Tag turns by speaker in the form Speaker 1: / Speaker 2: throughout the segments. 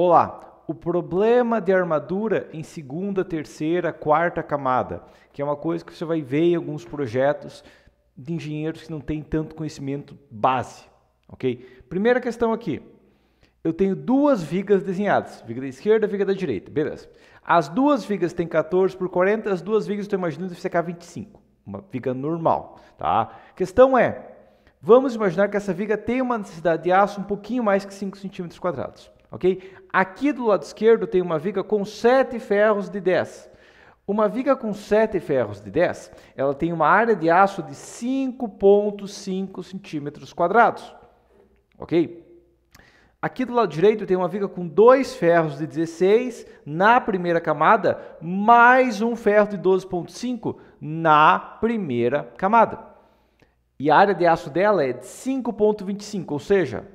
Speaker 1: Olá, o problema de armadura em segunda, terceira, quarta camada, que é uma coisa que você vai ver em alguns projetos de engenheiros que não têm tanto conhecimento base, ok? Primeira questão aqui, eu tenho duas vigas desenhadas, viga da esquerda e viga da direita, beleza. As duas vigas têm 14 por 40, as duas vigas eu estou imaginando deve secar 25, uma viga normal, tá? Questão é, vamos imaginar que essa viga tem uma necessidade de aço um pouquinho mais que 5 centímetros quadrados ok? Aqui do lado esquerdo tem uma viga com 7 ferros de 10. Uma viga com 7 ferros de 10, ela tem uma área de aço de 5,5 centímetros quadrados, ok? Aqui do lado direito tem uma viga com dois ferros de 16 na primeira camada, mais um ferro de 12.5 na primeira camada. E a área de aço dela é de 5.25, ou seja,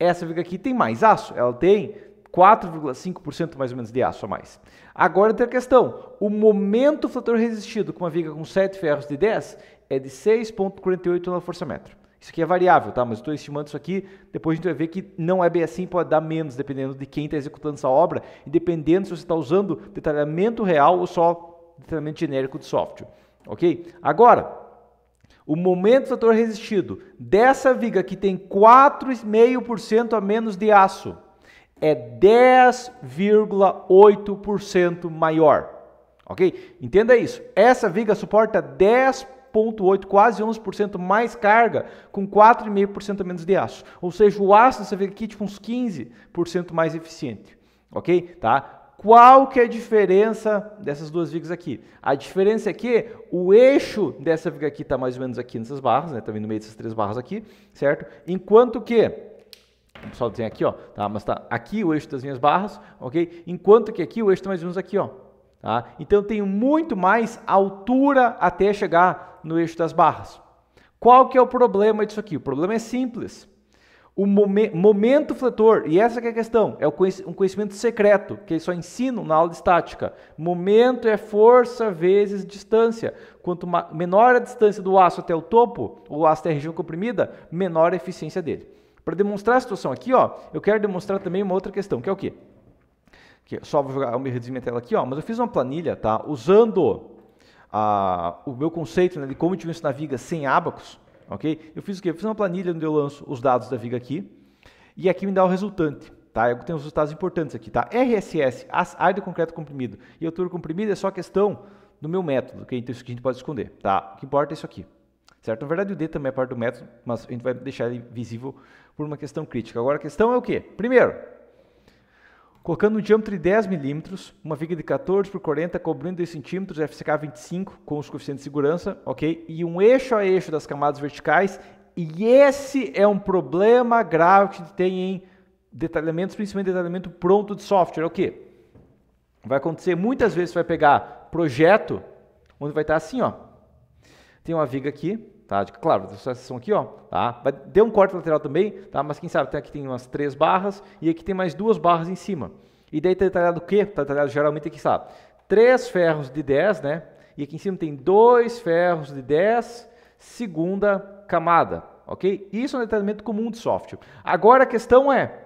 Speaker 1: essa viga aqui tem mais aço, ela tem 4,5% mais ou menos de aço a mais. Agora tem a questão, o momento flator resistido com uma viga com 7 ferros de 10 é de 6,48 na força metro. Isso aqui é variável, tá? Mas estou estimando isso aqui. Depois a gente vai ver que não é bem assim, pode dar menos, dependendo de quem está executando essa obra e dependendo se você está usando detalhamento real ou só detalhamento genérico de software. Ok? Agora, o momento fator resistido dessa viga que tem 4,5% a menos de aço é 10,8% maior. Ok? Entenda isso. Essa viga suporta 10,8%, quase 11% mais carga, com 4,5% a menos de aço. Ou seja, o aço dessa viga aqui é tipo uns 15% mais eficiente. Ok? Tá? Qual que é a diferença dessas duas vigas aqui? A diferença é que o eixo dessa viga aqui está mais ou menos aqui nessas barras, né? Tá no meio dessas três barras aqui, certo? Enquanto que o pessoal tem aqui, ó, tá? Mas tá aqui o eixo das minhas barras, ok? Enquanto que aqui o eixo está mais ou menos aqui, ó. Tá? Então eu tenho muito mais altura até chegar no eixo das barras. Qual que é o problema disso aqui? O problema é simples o momen momento fletor, e essa é a questão, é conhec um conhecimento secreto, que eles só ensinam na aula de estática. Momento é força vezes distância. Quanto menor a distância do aço até o topo, o aço até a região comprimida, menor a eficiência dele. Para demonstrar a situação aqui, ó, eu quero demonstrar também uma outra questão, que é o quê? Que só vou jogar, o me reduzir minha tela aqui, ó, mas eu fiz uma planilha, tá? Usando a, ah, o meu conceito né, de como eu te naviga sem abacos, ok? Eu fiz o quê? Eu fiz uma planilha onde eu lanço os dados da viga aqui e aqui me dá o resultante, tá? Eu tenho os resultados importantes aqui, tá? RSS, área de concreto comprimido e altura comprimida é só questão do meu método, ok? Então isso que a gente pode esconder, tá? O que importa é isso aqui, certo? Na verdade o D também é parte do método, mas a gente vai deixar ele visível por uma questão crítica. Agora a questão é o quê? Primeiro, Colocando um diâmetro de 10 milímetros, uma viga de 14 por 40, cobrindo 2 centímetros, FCK 25 com os coeficientes de segurança, ok? E um eixo a eixo das camadas verticais. E esse é um problema grave que tem em detalhamentos, principalmente detalhamento pronto de software. É o que? Vai acontecer muitas vezes, você vai pegar projeto, onde vai estar assim, ó. Tem uma viga aqui, Tá? Claro, essa seção aqui, ó, tá? Vai um corte lateral também, tá? Mas quem sabe, tem aqui tem umas três barras e aqui tem mais duas barras em cima. E daí tá detalhado o quê? Tá detalhado geralmente aqui, sabe? Três ferros de 10, né? E aqui em cima tem dois ferros de 10, segunda camada, ok? Isso é um detalhamento comum de software. Agora a questão é,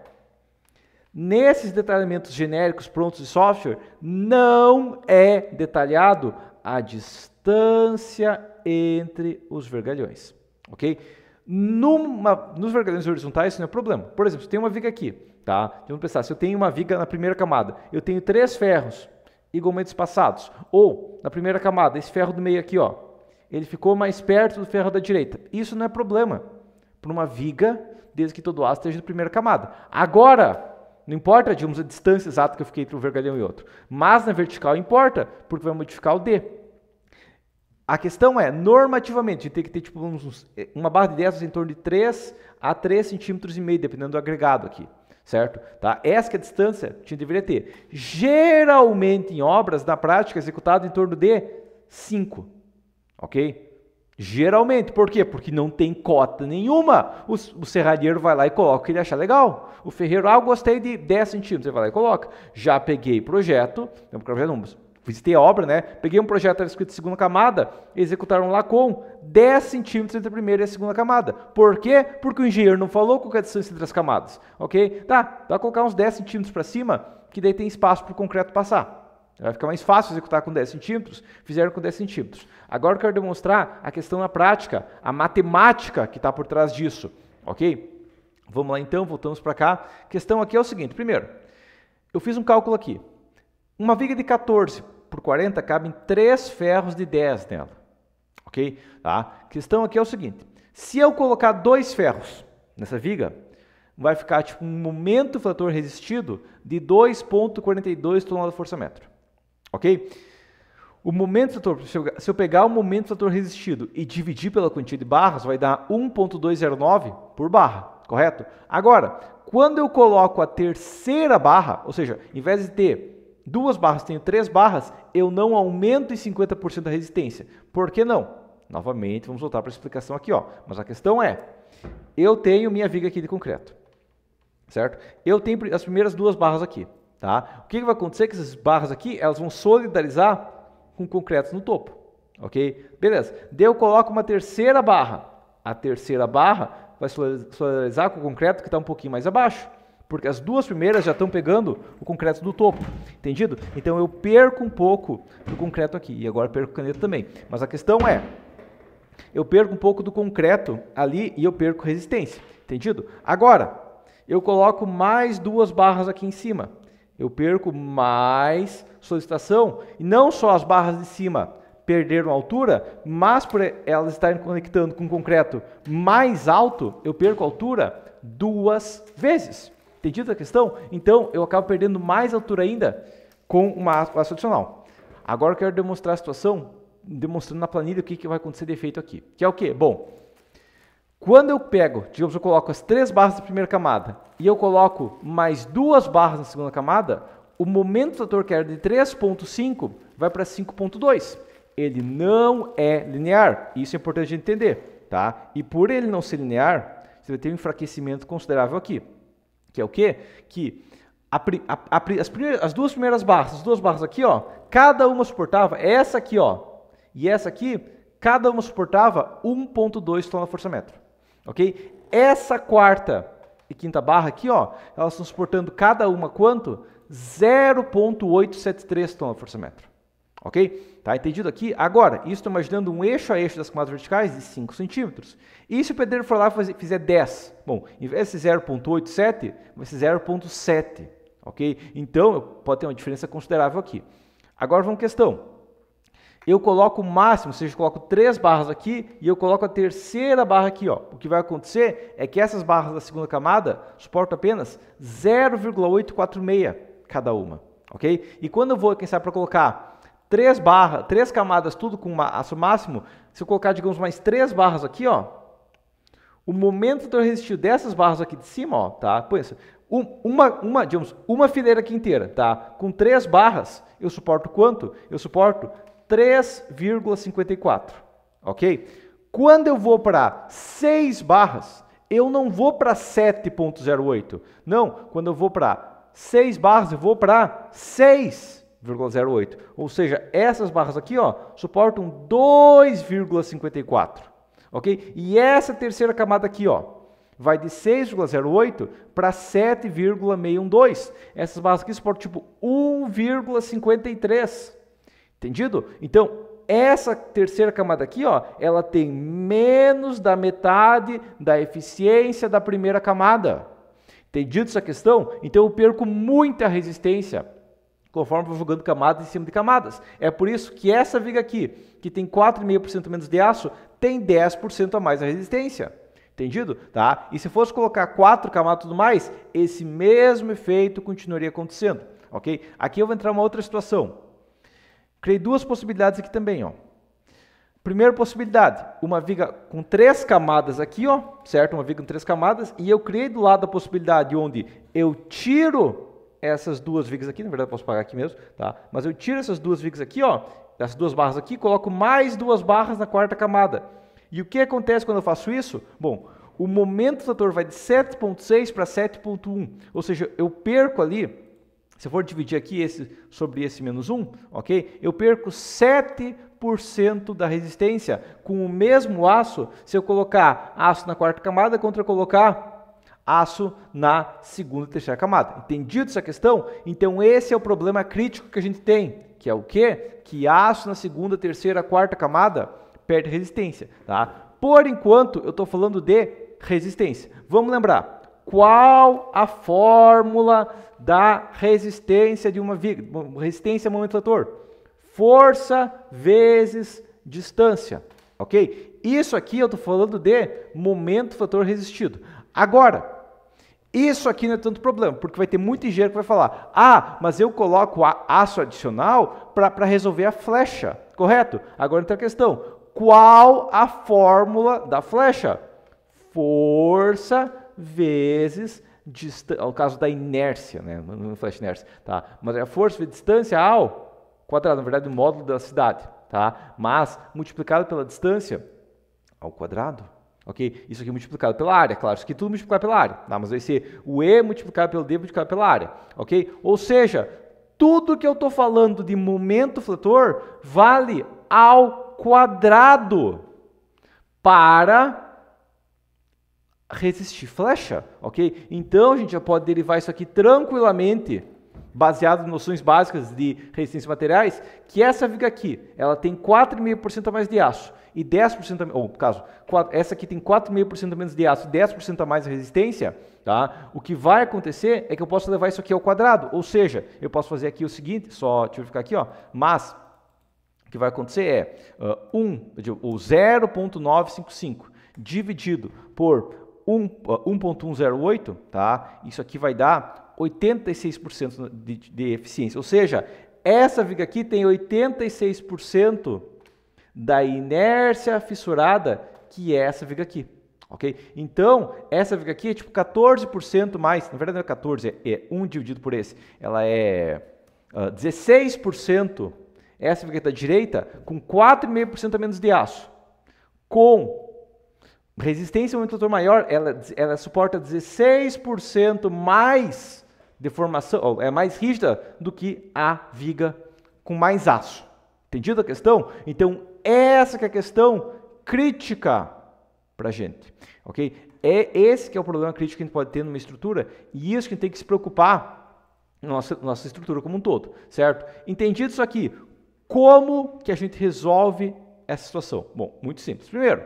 Speaker 1: nesses detalhamentos genéricos prontos de software, não é detalhado a distância entre os vergalhões, ok? Numa, nos vergalhões horizontais isso não é problema. Por exemplo, se tem uma viga aqui, tá? Vamos pensar, se eu tenho uma viga na primeira camada, eu tenho três ferros igualmente espaçados, ou na primeira camada, esse ferro do meio aqui, ó, ele ficou mais perto do ferro da direita. Isso não é problema para uma viga, desde que todo o aço esteja na primeira camada. Agora, não importa, digamos, a distância exata que eu fiquei entre um vergalhão e outro. Mas na vertical importa, porque vai modificar o D. A questão é, normativamente, a gente tem que ter tipo, uns, eh, uma barra de 10 em torno de 3 a 3 centímetros e meio, dependendo do agregado aqui, certo? Tá? Essa que é a distância que a gente deveria ter. Geralmente, em obras, na prática, é executado em torno de 5, ok? Geralmente, por quê? Porque não tem cota nenhuma. O, o serralheiro vai lá e coloca o que ele achar legal. O ferreiro, ah, eu gostei de 10 centímetros, ele vai lá e coloca. Já peguei projeto, o projeto não, visitei a obra, né? Peguei um projeto escrito de segunda camada, executaram lá com 10 centímetros entre a primeira e a segunda camada. Por quê? Porque o engenheiro não falou qual é a distância entre as camadas, ok? Tá, vai colocar uns 10 centímetros para cima, que daí tem espaço para o concreto passar. Vai ficar mais fácil executar com 10 centímetros, fizeram com 10 centímetros. Agora eu quero demonstrar a questão na prática, a matemática que está por trás disso, ok? Vamos lá então, voltamos para cá. A questão aqui é o seguinte, primeiro, eu fiz um cálculo aqui. Uma viga de 14 por 40, cabem três ferros de 10 nela. Ok? Tá? A questão aqui é o seguinte: se eu colocar dois ferros nessa viga, vai ficar tipo, um momento fator resistido de 2,42 toneladas força metro. Ok? O momento fletor, se eu, pegar o momento fator resistido e dividir pela quantia de barras, vai dar 1,209 por barra, correto? Agora, quando eu coloco a terceira barra, ou seja, em vez de ter duas barras, tenho três barras, eu não aumento em 50% a resistência. Por que não? Novamente, vamos voltar para a explicação aqui, ó. Mas a questão é, eu tenho minha viga aqui de concreto, certo? Eu tenho as primeiras duas barras aqui, tá? O que, que vai acontecer com é que essas barras aqui, elas vão solidarizar com concretos no topo, ok? Beleza. Daí eu coloco uma terceira barra. A terceira barra vai solidarizar com o concreto que está um pouquinho mais abaixo. Porque as duas primeiras já estão pegando o concreto do topo, entendido? Então eu perco um pouco do concreto aqui, e agora perco caneta também. Mas a questão é, eu perco um pouco do concreto ali e eu perco resistência, entendido? Agora, eu coloco mais duas barras aqui em cima, eu perco mais solicitação, e não só as barras de cima perderam altura, mas por elas estarem conectando com concreto mais alto, eu perco altura duas vezes. Entendido a questão? Então, eu acabo perdendo mais altura ainda com uma ação adicional. Agora eu quero demonstrar a situação, demonstrando na planilha o que, que vai acontecer de efeito aqui. Que é o quê? Bom, quando eu pego, digamos, eu coloco as três barras da primeira camada e eu coloco mais duas barras na segunda camada, o momento do ator que era de 3.5 vai para 5.2. Ele não é linear. Isso é importante de entender, tá? E por ele não ser linear, você vai ter um enfraquecimento considerável aqui. Que é o quê? Que a, a, a, as, primeiras, as duas primeiras barras, as duas barras aqui, ó, cada uma suportava, é essa aqui, ó, e essa aqui, cada uma suportava 1.2 tona-força metro. Ok? Essa quarta e quinta barra aqui, ó, elas estão suportando cada uma quanto? 0.873 tona-força metro. Ok? Tá entendido aqui? Agora, isso estou imaginando um eixo a eixo das camadas verticais de 5 centímetros. E se o pedreiro for lá e fizer 10? Bom, em vez de 0,87, vai ser 0,7. Ok? Então, pode ter uma diferença considerável aqui. Agora vamos questão. Eu coloco o máximo, ou seja, coloco três barras aqui e eu coloco a terceira barra aqui. Ó. O que vai acontecer é que essas barras da segunda camada suportam apenas 0,846 cada uma. Ok? E quando eu vou, quem sabe, para colocar três barras, três camadas, tudo com aço máximo, se eu colocar, digamos, mais três barras aqui, ó, o momento resistir dessas barras aqui de cima, ó, tá? Pensa, um, uma, uma, digamos, uma fileira aqui inteira, tá? Com três barras, eu suporto quanto? Eu suporto 3,54, ok? Quando eu vou para seis barras, eu não vou para 7,08. Não, quando eu vou para seis barras, eu vou para 6. 0,08. Ou seja, essas barras aqui ó, suportam 2,54. Ok? E essa terceira camada aqui ó, vai de 6,08 para 7,612. Essas barras aqui suportam tipo 1,53. Entendido? Então, essa terceira camada aqui, ó, ela tem menos da metade da eficiência da primeira camada. Entendido essa questão? Então eu perco muita resistência conforme vou jogando camadas em cima de camadas. É por isso que essa viga aqui, que tem 4,5% menos de aço, tem 10% a mais a resistência. Entendido? Tá? E se fosse colocar quatro camadas e tudo mais, esse mesmo efeito continuaria acontecendo, ok? Aqui eu vou entrar uma outra situação. Criei duas possibilidades aqui também, ó. Primeira possibilidade, uma viga com três camadas aqui, ó, certo? Uma viga com três camadas, e eu criei do lado a possibilidade onde eu tiro essas duas vigas aqui, na verdade posso pagar aqui mesmo, tá? Mas eu tiro essas duas vigas aqui, ó, essas duas barras aqui, coloco mais duas barras na quarta camada. E o que acontece quando eu faço isso? Bom, o momento do vai de 7.6 para 7.1, ou seja, eu perco ali, se eu for dividir aqui esse, sobre esse menos 1, ok? Eu perco 7% da resistência com o mesmo aço se eu colocar aço na quarta camada contra eu colocar aço na segunda e terceira camada. Entendido essa questão? Então esse é o problema crítico que a gente tem, que é o quê? Que aço na segunda, terceira, quarta camada perde resistência, tá? Por enquanto eu estou falando de resistência. Vamos lembrar qual a fórmula da resistência de uma viga, resistência momento fator? Força vezes distância, ok? Isso aqui eu estou falando de momento fator resistido. Agora, isso aqui não é tanto problema, porque vai ter muito engenheiro que vai falar: ah, mas eu coloco aço adicional para resolver a flecha, correto? Agora entra a questão: qual a fórmula da flecha? Força vezes distância, é o caso da inércia, né? Não é flecha inércia, tá? Mas é a força vezes distância ao quadrado, na verdade, o módulo da cidade, tá? Mas multiplicado pela distância ao quadrado. Ok? Isso aqui é multiplicado pela área, claro. Isso aqui tudo multiplicado pela área. Tá? Mas vai ser o E multiplicado pelo D multiplicado pela área. Ok? Ou seja, tudo que eu estou falando de momento fletor vale ao quadrado para resistir flecha, ok? Então a gente já pode derivar isso aqui tranquilamente baseado em noções básicas de resistência materiais, que essa viga aqui, ela tem 4,5% a mais de aço e 10% a, ou no caso, 4, essa aqui tem 4,5% a menos de aço e 10% a mais de resistência, tá? O que vai acontecer é que eu posso levar isso aqui ao quadrado, ou seja, eu posso fazer aqui o seguinte, só deixa eu ficar aqui, ó, mas o que vai acontecer é uh, 1, ou 0.955 dividido por 1.108, ah, tá? Isso aqui vai dar 86% de, de eficiência. Ou seja, essa viga aqui tem 86% da inércia fissurada, que é essa viga aqui. Ok? Então, essa viga aqui é tipo 14% mais, na verdade não é 14, é, 1 é dividido por esse. Ela é uh, ah, 16%, essa viga da direita, com 4,5% a menos de aço. Com resistência ao um maior, ela, ela suporta 16% mais deformação, é mais rígida do que a viga com mais aço. Entendido a questão? Então, essa que é a questão crítica para a gente, ok? É esse que é o problema crítico que a gente pode ter numa estrutura e isso que a gente tem que se preocupar na nossa, nossa estrutura como um todo, certo? Entendido isso aqui, como que a gente resolve essa situação? Bom, muito simples. Primeiro,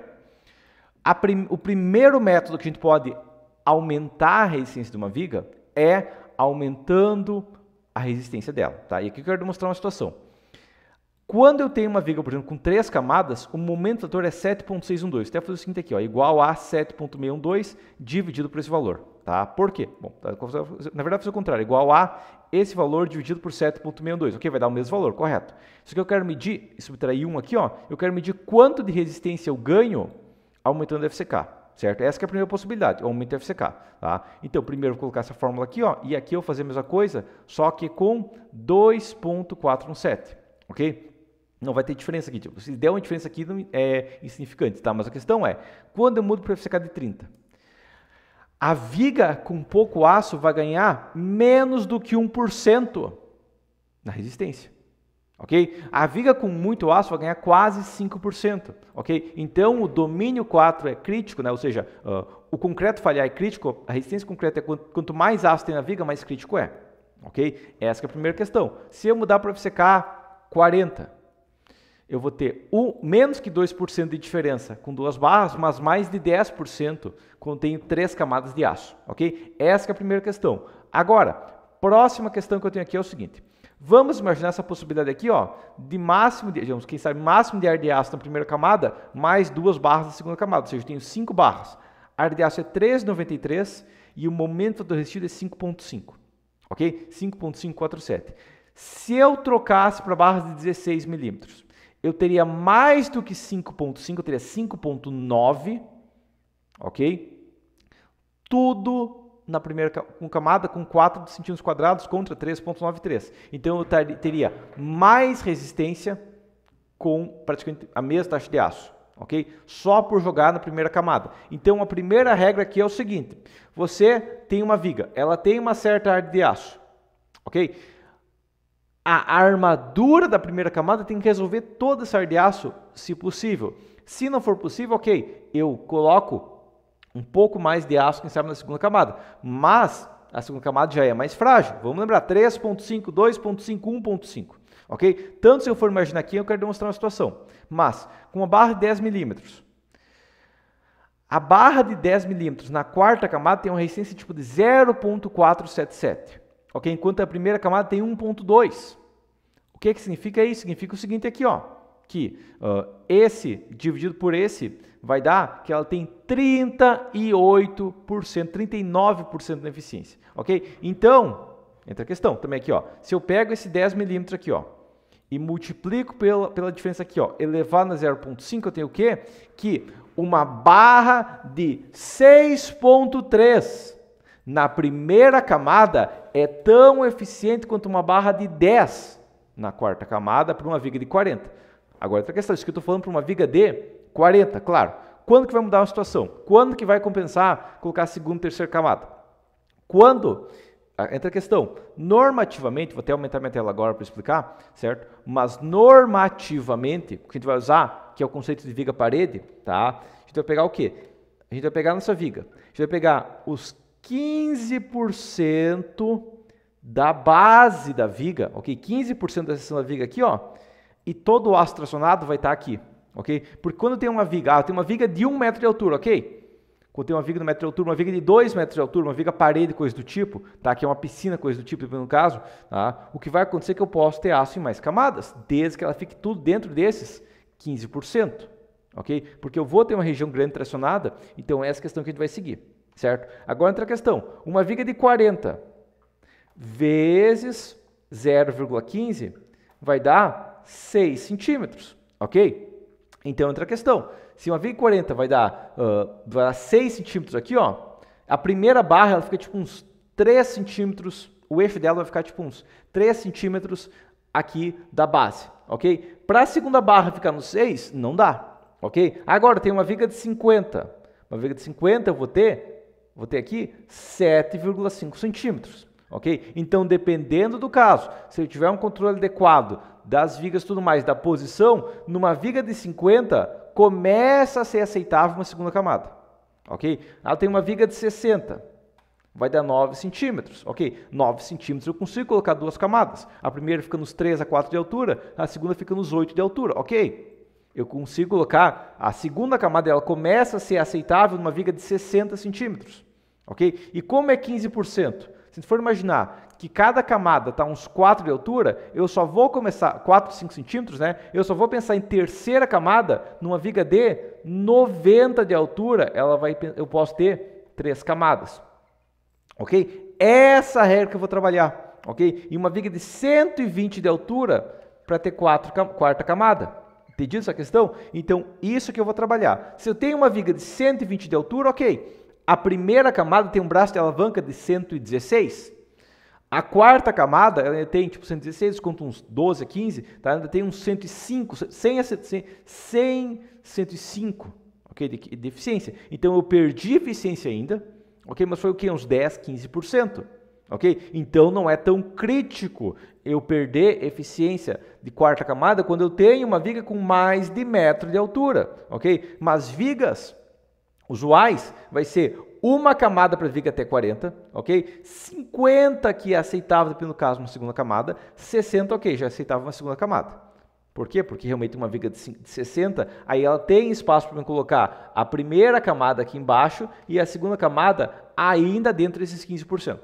Speaker 1: prim o primeiro método que a gente pode aumentar a resistência de uma viga é aumentando a resistência dela. Tá? E aqui eu quero demonstrar uma situação. Quando eu tenho uma viga, por exemplo, com três camadas, o momento do ator é 7.612. Até fazer o seguinte aqui, ó, igual a 7.612 dividido por esse valor. Tá? Por quê? Bom, tá, na verdade, fazer o contrário. Igual a esse valor dividido por 7.612. Ok, vai dar o mesmo valor, correto. Só que eu quero medir, subtrair 1 aqui, ó, eu quero medir quanto de resistência eu ganho aumentando o FCK certo? Essa é a primeira possibilidade, o aumento FCK, tá? Então, primeiro vou colocar essa fórmula aqui, ó, e aqui eu vou fazer a mesma coisa, só que com 2.417, ok? Não vai ter diferença aqui, tipo, se der uma diferença aqui é insignificante, tá? Mas a questão é, quando eu mudo para FCK de 30, a viga com pouco aço vai ganhar menos do que 1% na resistência ok? A viga com muito aço vai ganhar quase 5%, ok? Então, o domínio 4 é crítico, né? ou seja, uh, o concreto falhar é crítico, a resistência concreta é quanto, quanto, mais aço tem na viga, mais crítico é, ok? Essa é a primeira questão. Se eu mudar para FCK 40, eu vou ter menos que 2% de diferença com duas barras, mas mais de 10% quando tenho três camadas de aço, ok? Essa é a primeira questão. Agora, próxima questão que eu tenho aqui é o seguinte... Vamos imaginar essa possibilidade aqui, ó, de máximo, de, digamos, quem sabe, máximo de ar de aço na primeira camada, mais duas barras na segunda camada, ou seja, eu tenho cinco barras. Ar de aço é 3,93 e o momento do resistido é 5,5, ok? 5,547. Se eu trocasse para barras de 16 milímetros, eu teria mais do que 5,5, eu teria 5,9, ok? Tudo na primeira com camada com 4 centímetros quadrados contra 3.93. Então eu ter, teria mais resistência com praticamente a mesma taxa de aço, ok? Só por jogar na primeira camada. Então a primeira regra aqui é o seguinte: você tem uma viga, ela tem uma certa área de aço, ok? A armadura da primeira camada tem que resolver toda essa área de aço, se possível. Se não for possível, ok, eu coloco um pouco mais de aço, quem sabe, na segunda camada. Mas a segunda camada já é mais frágil. Vamos lembrar, 3.5, 2.5, 1.5. Ok? Tanto se eu for imaginar aqui, eu quero demonstrar uma situação. Mas, com uma barra de 10 milímetros, a barra de 10 milímetros na quarta camada tem uma resistência tipo de 0.477, ok? Enquanto a primeira camada tem 1.2. O que, é que significa isso? Significa o seguinte aqui, ó que uh, esse dividido por esse vai dar que ela tem 38%, 39% de eficiência, ok? Então, entra a questão também aqui, ó. Se eu pego esse 10 milímetros aqui, ó, e multiplico pela, pela diferença aqui, ó, elevado a 0.5, eu tenho o quê? Que uma barra de 6.3 na primeira camada é tão eficiente quanto uma barra de 10 na quarta camada para uma viga de 40. Agora, outra questão, isso que eu estou falando para uma viga de 40, claro. Quando que vai mudar a situação? Quando que vai compensar colocar a segunda e terceira camada? Quando? Ah, entra a questão. Normativamente, vou até aumentar minha tela agora para explicar, certo? Mas normativamente, o que a gente vai usar, que é o conceito de viga-parede, tá? A gente vai pegar o quê? A gente vai pegar a nossa viga. A gente vai pegar os 15% da base da viga, ok? 15% da seção da viga aqui, ó, e todo o aço tracionado vai estar aqui, ok? Porque quando tem uma viga, ah, tem uma viga de 1 um metro de altura, ok? Quando tem uma viga de 1 um metro de altura, uma viga de 2 metros de altura, uma viga parede, coisa do tipo, tá? Que é uma piscina, coisa do tipo, no caso, tá? O que vai acontecer é que eu posso ter aço em mais camadas, desde que ela fique tudo dentro desses 15%, ok? Porque eu vou ter uma região grande tracionada, então essa é essa questão que a gente vai seguir, certo? Agora entra a questão, uma viga de 40 vezes 0,15 vai dar 6 centímetros, ok? Então entra a questão. Se uma V40 vai dar, uh, vai dar 6 centímetros aqui, ó, a primeira barra ela fica tipo uns 3 centímetros, o eixo dela vai ficar tipo uns 3 centímetros aqui da base, ok? Para a segunda barra ficar no 6, não dá, ok? Agora tem uma viga de 50. Uma viga de 50 eu vou ter, vou ter aqui 7,5 centímetros, ok? Então, dependendo do caso, se eu tiver um controle adequado das vigas tudo mais, da posição, numa viga de 50, começa a ser aceitável uma segunda camada. Ok? Ela tem uma viga de 60, vai dar 9 centímetros. Ok, 9 centímetros eu consigo colocar duas camadas. A primeira fica nos 3 a 4 de altura, a segunda fica nos 8 de altura. Ok, eu consigo colocar a segunda camada, ela começa a ser aceitável numa viga de 60 centímetros. Ok, e como é 15%? Se for imaginar que cada camada está uns 4 de altura, eu só vou começar, 4, 5 centímetros, né? Eu só vou pensar em terceira camada, numa viga de 90 de altura, ela vai, eu posso ter três camadas. Ok? Essa é regra que eu vou trabalhar, ok? E uma viga de 120 de altura para ter quatro, quarta camada. Entendido essa questão? Então, isso que eu vou trabalhar. Se eu tenho uma viga de 120 de altura, ok. A primeira camada tem um braço de alavanca de 116. A quarta camada, ela tem tipo 116, conta uns 12 a 15, tá? Ainda tem uns 105, 100 a 100, 105, ok? De, de eficiência. Então eu perdi eficiência ainda, ok? Mas foi o que? Uns 10, 15%. Ok? Então não é tão crítico eu perder eficiência de quarta camada quando eu tenho uma viga com mais de metro de altura, ok? Mas vigas usuais vai ser uma camada para viga até 40, ok? 50 que é aceitável, no caso, uma segunda camada. 60, ok, já é aceitava uma segunda camada. Por quê? Porque realmente uma viga de 60, aí ela tem espaço para colocar a primeira camada aqui embaixo e a segunda camada ainda dentro desses 15%.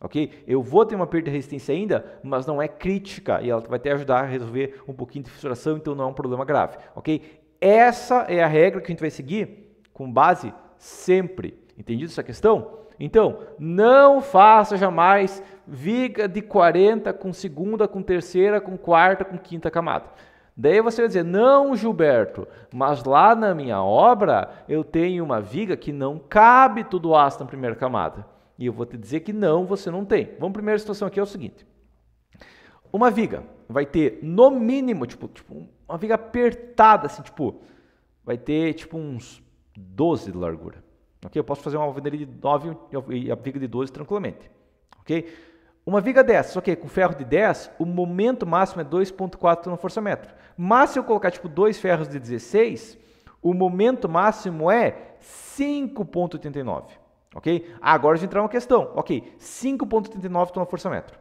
Speaker 1: Ok? Eu vou ter uma perda de resistência ainda, mas não é crítica e ela vai até ajudar a resolver um pouquinho de fissuração, então não é um problema grave. Ok? Essa é a regra que a gente vai seguir com base sempre. Entendido essa questão? Então, não faça jamais viga de 40 com segunda, com terceira, com quarta, com quinta camada. Daí você vai dizer, não, Gilberto, mas lá na minha obra eu tenho uma viga que não cabe tudo aço na primeira camada. E eu vou te dizer que não, você não tem. Vamos, primeira situação aqui é o seguinte. Uma viga vai ter, no mínimo, tipo, tipo uma viga apertada, assim, tipo, vai ter tipo uns 12 de largura. Ok? Eu posso fazer uma alvenaria de 9 e a viga de 12 tranquilamente. Ok? Uma viga 10, ok, com ferro de 10, o momento máximo é 2.4 na força metro. Mas se eu colocar tipo dois ferros de 16, o momento máximo é 5.89, ok? Agora a gente entrar uma questão, ok, 5.89 na força metro.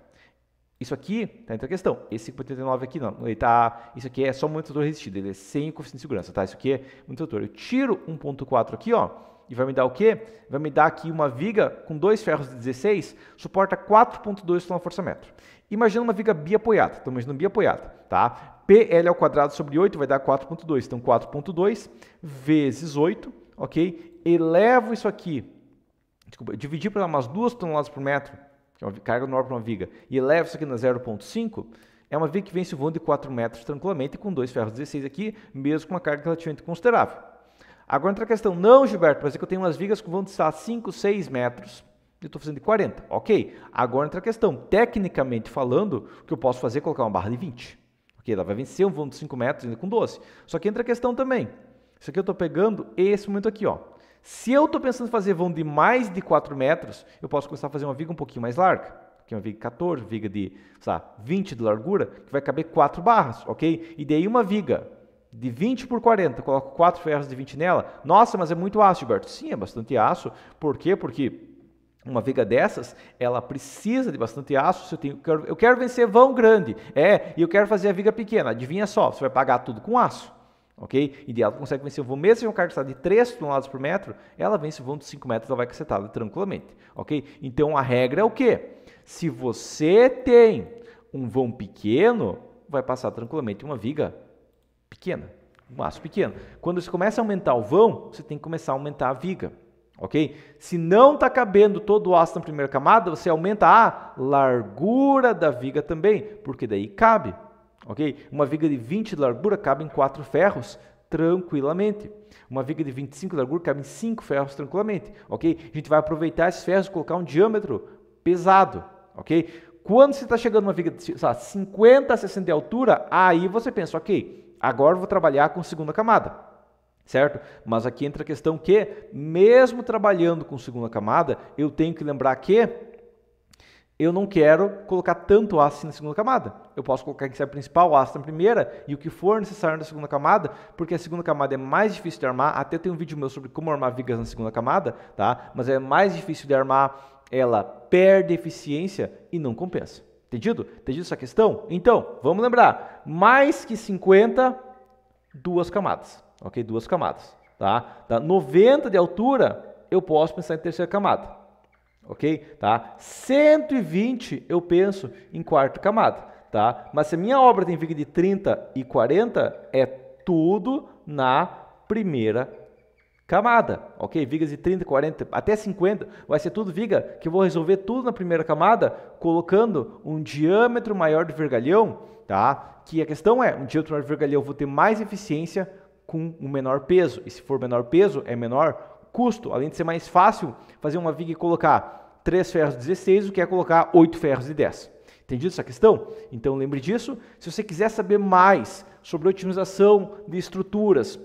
Speaker 1: Isso aqui está entre a questão. Esse 5.89 aqui não. Ele tá, isso aqui é só monitor resistido, ele é sem coeficiente de segurança, tá? Isso aqui é monitor. Eu tiro 1.4 aqui, ó, e vai me dar o quê? Vai me dar aqui uma viga com dois ferros de 16, suporta 4.2 metro Imagina uma viga biapoiada, então imagina biapoiada, tá? PL ao quadrado sobre 8 vai dar 4.2, então 4.2 vezes 8, ok? Elevo isso aqui, desculpa, dividi para umas duas toneladas por metro, que é uma carga normal para uma viga, e eleva isso aqui na 0.5, é uma viga que vence voando de 4 metros tranquilamente com dois ferros 16 aqui, mesmo com uma carga relativamente considerável. Agora entra a questão, não Gilberto, é que eu tenho umas vigas que vão de 5, 6 metros, eu estou fazendo de 40. Ok, agora entra a questão, tecnicamente falando, o que eu posso fazer é colocar uma barra de 20. Ok, ela vai vencer um voo de 5 metros ainda com 12. Só que entra a questão também, isso aqui eu estou pegando esse momento aqui, ó. Se eu estou pensando em fazer vão de mais de 4 metros, eu posso começar a fazer uma viga um pouquinho mais larga, que é uma viga 14, viga de, sabe, 20 de largura, que vai caber 4 barras, ok? E daí uma viga de 20 por 40, coloco 4 ferros de 20 nela. Nossa, mas é muito aço, Gilberto. Sim, é bastante aço. Por quê? Porque uma viga dessas, ela precisa de bastante aço. Se eu, tenho, eu quero, eu quero vencer vão grande, é, e eu quero fazer a viga pequena. Adivinha só, você vai pagar tudo com aço ok? E ela consegue vencer o voo, mesmo se um carro está de 3 toneladas por metro, ela vence o voo de 5 metros, ela vai cacetada tranquilamente, ok? Então a regra é o quê? Se você tem um vão pequeno, vai passar tranquilamente uma viga pequena, um aço pequeno. Quando você começa a aumentar o vão, você tem que começar a aumentar a viga, ok? Se não está cabendo todo o aço na primeira camada, você aumenta a largura da viga também, porque daí cabe, ok? Uma viga de 20 de largura cabe em 4 ferros tranquilamente. Uma viga de 25 de largura cabe em 5 ferros tranquilamente, ok? A gente vai aproveitar esses ferros e colocar um diâmetro pesado, ok? Quando você está chegando uma viga de lá, 50 a 60 de altura, aí você pensa, ok, agora vou trabalhar com segunda camada certo? Mas aqui entra a questão que, mesmo trabalhando com segunda camada, eu tenho que lembrar que eu não quero colocar tanto ácido na segunda camada. Eu posso colocar que é principal principal, ácido na primeira e o que for necessário na segunda camada, porque a segunda camada é mais difícil de armar. Até tem um vídeo meu sobre como armar vigas na segunda camada, tá? Mas é mais difícil de armar, ela perde eficiência e não compensa. Entendido? Entendido essa questão? Então, vamos lembrar, mais que 50, duas camadas, ok? Duas camadas, tá? Da 90 de altura, eu posso pensar em terceira camada ok? Tá? 120 eu penso em quarta camada, tá? Mas se a minha obra tem viga de 30 e 40, é tudo na primeira camada, ok? Vigas de 30, 40, até 50, vai ser tudo viga que eu vou resolver tudo na primeira camada, colocando um diâmetro maior de vergalhão, tá? Que a questão é, um diâmetro maior de vergalhão eu vou ter mais eficiência com um menor peso, e se for menor peso, é menor custo, além de ser mais fácil fazer uma viga e colocar 3 ferros de 16 do que é colocar 8 ferros de 10. Entendido essa questão? Então lembre disso. Se você quiser saber mais sobre otimização de estruturas,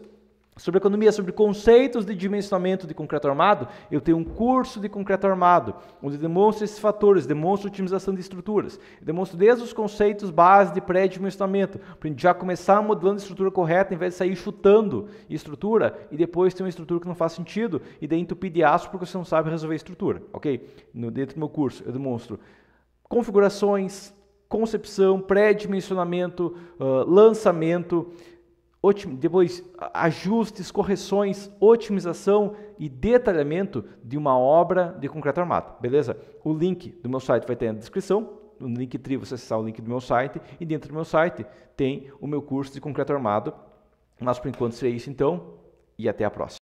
Speaker 1: Sobre economia, sobre conceitos de dimensionamento de concreto armado, eu tenho um curso de concreto armado, onde demonstro esses fatores, demonstro otimização de estruturas, demonstro desde os conceitos base de pré-dimensionamento, para a gente já começar modelando a estrutura correta, em vez de sair chutando estrutura e depois ter uma estrutura que não faz sentido e daí entupir de aço porque você não sabe resolver a estrutura, ok? No, dentro do meu curso, eu demonstro configurações, concepção, pré-dimensionamento, uh, lançamento, depois ajustes, correções, otimização e detalhamento de uma obra de concreto armado, beleza? O link do meu site vai estar na descrição, no link tri você acessar o link do meu site e dentro do meu site tem o meu curso de concreto armado. Mas por enquanto seria isso então e até a próxima.